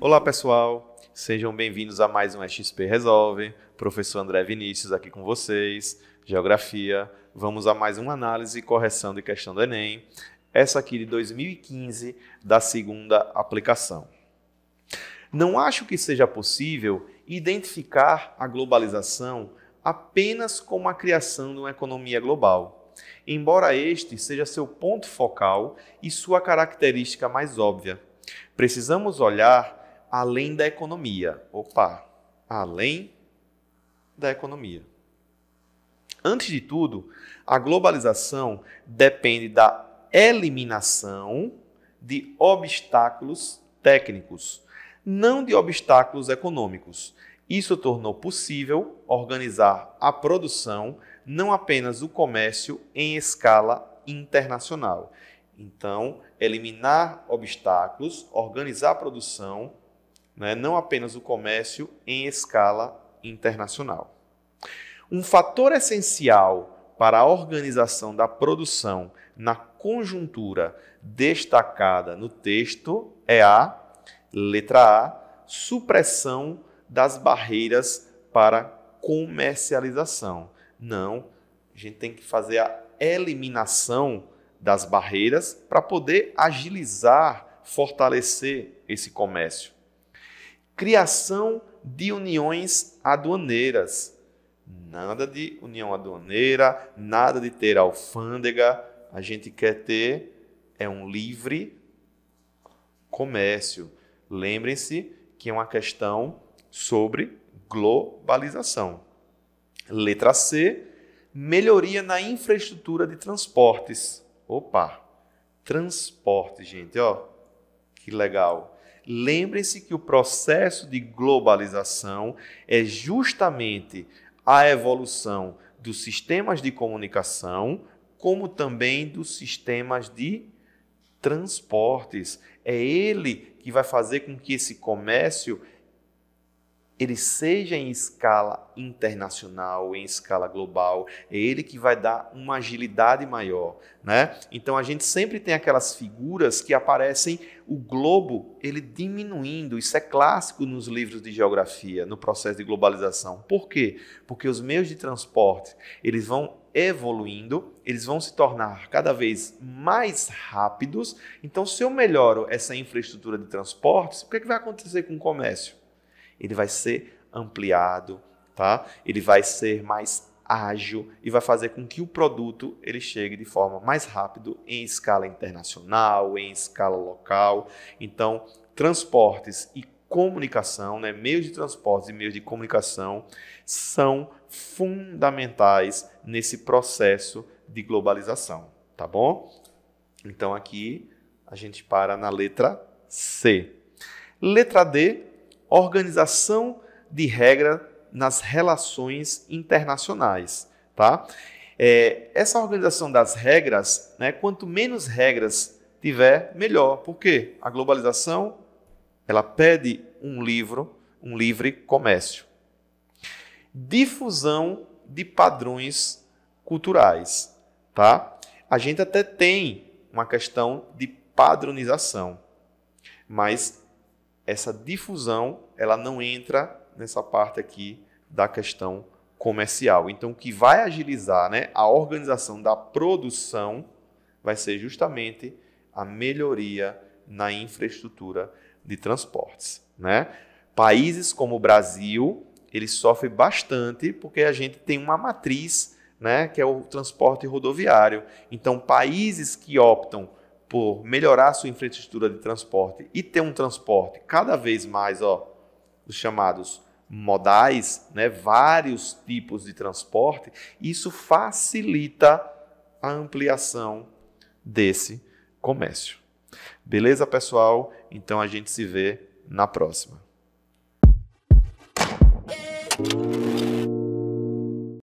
Olá, pessoal. Sejam bem-vindos a mais um XP Resolve. Professor André Vinícius aqui com vocês. Geografia. Vamos a mais uma análise e correção de questão do Enem. Essa aqui de 2015, da segunda aplicação. Não acho que seja possível identificar a globalização apenas como a criação de uma economia global, embora este seja seu ponto focal e sua característica mais óbvia. Precisamos olhar além da economia. Opa, além da economia. Antes de tudo, a globalização depende da eliminação de obstáculos técnicos, não de obstáculos econômicos. Isso tornou possível organizar a produção, não apenas o comércio, em escala internacional. Então, eliminar obstáculos, organizar a produção, né? não apenas o comércio em escala internacional. Um fator essencial para a organização da produção na conjuntura destacada no texto é a letra A, supressão das barreiras para comercialização. Não, a gente tem que fazer a eliminação das barreiras para poder agilizar, fortalecer esse comércio criação de uniões aduaneiras. Nada de união aduaneira, nada de ter alfândega. A gente quer ter é um livre comércio. Lembrem-se que é uma questão sobre globalização. Letra C, melhoria na infraestrutura de transportes. Opa, transporte, gente, ó, que legal. Lembrem-se que o processo de globalização é justamente a evolução dos sistemas de comunicação, como também dos sistemas de transportes. É ele que vai fazer com que esse comércio ele seja em escala internacional, em escala global, é ele que vai dar uma agilidade maior, né? Então a gente sempre tem aquelas figuras que aparecem o globo ele diminuindo, isso é clássico nos livros de geografia, no processo de globalização. Por quê? Porque os meios de transporte, eles vão evoluindo, eles vão se tornar cada vez mais rápidos. Então se eu melhoro essa infraestrutura de transportes, o que, é que vai acontecer com o comércio? ele vai ser ampliado, tá? Ele vai ser mais ágil e vai fazer com que o produto ele chegue de forma mais rápido em escala internacional, em escala local. Então, transportes e comunicação, né, meios de transporte e meios de comunicação são fundamentais nesse processo de globalização, tá bom? Então aqui a gente para na letra C. Letra D organização de regra nas relações internacionais, tá? É, essa organização das regras, né, quanto menos regras tiver, melhor. Por quê? A globalização ela pede um livro, um livre comércio. Difusão de padrões culturais, tá? A gente até tem uma questão de padronização, mas essa difusão ela não entra nessa parte aqui da questão comercial. Então, o que vai agilizar né, a organização da produção vai ser justamente a melhoria na infraestrutura de transportes. Né? Países como o Brasil, ele sofre bastante porque a gente tem uma matriz né, que é o transporte rodoviário. Então, países que optam por melhorar a sua infraestrutura de transporte e ter um transporte cada vez mais, ó, os chamados modais, né, vários tipos de transporte, isso facilita a ampliação desse comércio. Beleza, pessoal? Então a gente se vê na próxima.